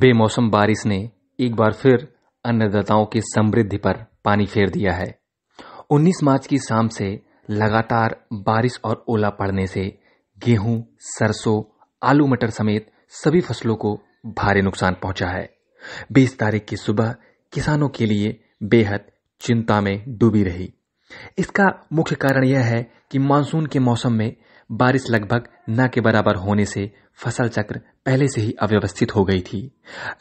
बेमौसम बारिश ने एक बार फिर अन्नदाताओं की समृद्धि पर पानी फेर दिया है 19 मार्च की शाम से लगातार बारिश और ओला पड़ने से गेहूं, सरसों आलू मटर समेत सभी फसलों को भारी नुकसान पहुंचा है 20 तारीख की सुबह किसानों के लिए बेहद चिंता में डूबी रही इसका मुख्य कारण यह है कि मानसून के मौसम में बारिश लगभग न के बराबर होने से फसल चक्र पहले से ही अव्यवस्थित हो गई थी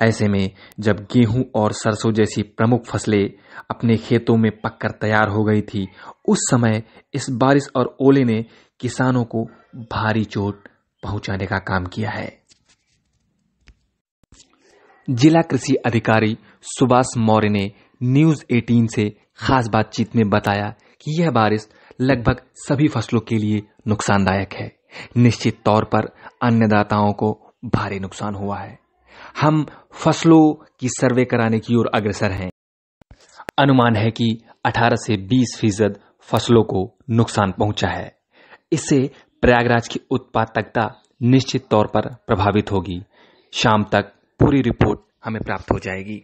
ऐसे में जब गेहूं और सरसों जैसी प्रमुख फसलें अपने खेतों में पककर तैयार हो गई थी उस समय इस बारिश और ओले ने किसानों को भारी चोट पहुंचाने का काम किया है जिला कृषि अधिकारी सुभाष मौर्य ने न्यूज 18 से खास बातचीत में बताया कि यह बारिश लगभग सभी फसलों के लिए नुकसानदायक है निश्चित तौर पर अन्नदाताओं को भारी नुकसान हुआ है हम फसलों की सर्वे कराने की ओर अग्रसर हैं अनुमान है कि 18 से 20 फीसद फसलों को नुकसान पहुंचा है इससे प्रयागराज की उत्पादकता निश्चित तौर पर प्रभावित होगी शाम तक पूरी रिपोर्ट हमें प्राप्त हो जाएगी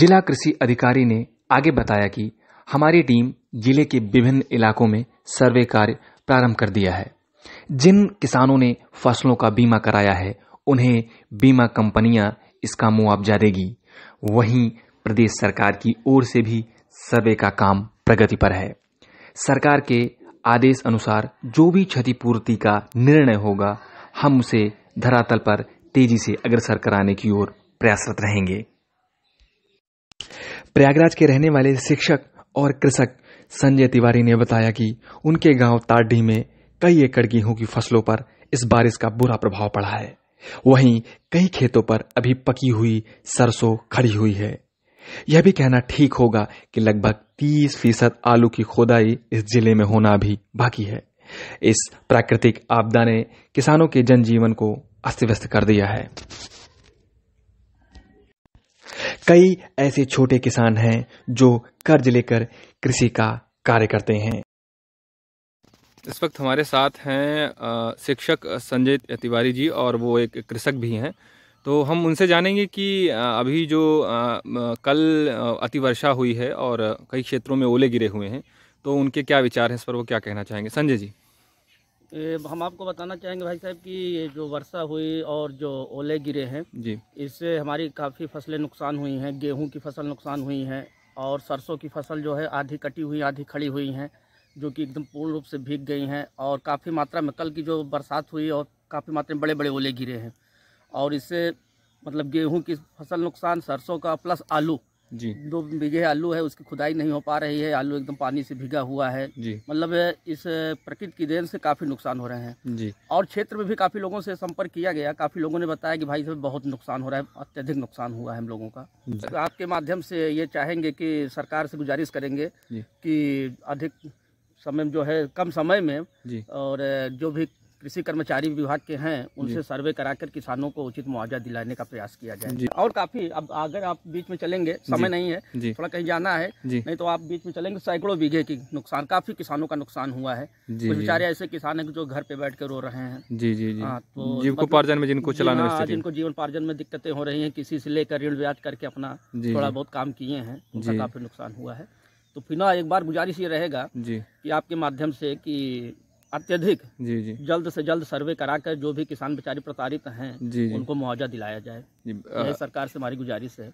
जिला कृषि अधिकारी ने आगे बताया कि हमारी टीम जिले के विभिन्न इलाकों में सर्वे कार्य प्रारंभ कर दिया है जिन किसानों ने फसलों का बीमा कराया है उन्हें बीमा कंपनियां इसका मुआवजा देगी वहीं प्रदेश सरकार की ओर से भी सर्वे का काम प्रगति पर है सरकार के आदेश अनुसार जो भी क्षतिपूर्ति का निर्णय होगा हम उसे धरातल पर तेजी से अग्रसर कराने की ओर प्रयासरत रहेंगे प्रयागराज के रहने वाले शिक्षक और कृषक संजय तिवारी ने बताया कि उनके गांव ताडी में कई एकड़ गेहूं की फसलों पर इस बारिश का बुरा प्रभाव पड़ा है वहीं कई खेतों पर अभी पकी हुई सरसों खड़ी हुई है यह भी कहना ठीक होगा कि लगभग 30 फीसद आलू की खुदाई इस जिले में होना भी बाकी है इस प्राकृतिक आपदा ने किसानों के जनजीवन को अस्त व्यस्त कर दिया है कई ऐसे छोटे किसान हैं जो कर्ज लेकर कृषि का कार्य करते हैं इस वक्त हमारे साथ हैं शिक्षक संजय तिवारी जी और वो एक कृषक भी हैं तो हम उनसे जानेंगे कि अभी जो कल अतिवर्षा हुई है और कई क्षेत्रों में ओले गिरे हुए हैं तो उनके क्या विचार हैं इस पर वो क्या कहना चाहेंगे संजय जी हम आपको बताना चाहेंगे भाई साहब कि ये जो वर्षा हुई और जो ओले गिरे हैं जी इससे हमारी काफ़ी फसलें नुकसान हुई हैं गेहूं की फसल नुकसान हुई हैं और सरसों की फसल जो है आधी कटी हुई आधी खड़ी हुई हैं जो कि एकदम पूर्ण रूप से भीग गई हैं और काफ़ी मात्रा में कल की जो बरसात हुई और काफ़ी मात्रा में बड़े बड़े ओले गिरे हैं और इससे मतलब गेहूँ की फसल नुकसान सरसों का प्लस आलू जी दो बीघे आलू है उसकी खुदाई नहीं हो पा रही है आलू एकदम पानी से भीगा हुआ है जी मतलब इस प्रकृति की देन से काफ़ी नुकसान हो रहे हैं जी और क्षेत्र में भी काफ़ी लोगों से संपर्क किया गया काफ़ी लोगों ने बताया कि भाई साहब बहुत नुकसान हो रहा है अत्यधिक नुकसान हुआ है हम लोगों का तो आपके माध्यम से ये चाहेंगे की सरकार से गुजारिश करेंगे की अधिक समय जो है कम समय में और जो भी कृषि कर्मचारी विभाग के हैं उनसे सर्वे कराकर किसानों को उचित मुआवजा दिलाने का प्रयास किया जाए और काफी अब अगर आप बीच में चलेंगे समय नहीं है थोड़ा कहीं जाना है नहीं तो आप बीच में चलेंगे सैकड़ों बीघे की नुकसान काफी किसानों का नुकसान हुआ है कुछ बेचारे ऐसे किसान है जो घर पे बैठ के रो रहे हैं जी जी जी हाँ, तो जीवकोपार्जन मतलब में जिनको चलाना हाँ, जिनको जीवनोपार्जन में दिक्कतें हो रही है किसी से लेकर ऋण ब्याज करके अपना थोड़ा बहुत काम किए हैं उनका काफी नुकसान हुआ है तो फिर एक बार गुजारिश ये रहेगा कि आपके माध्यम से कि अत्यधिक जी जी जल्द से जल्द सर्वे कराकर जो भी किसान बेचारे प्रताड़ित हैं उनको मुआवजा दिलाया जाए जी, आ, सरकार से हमारी गुजारिश है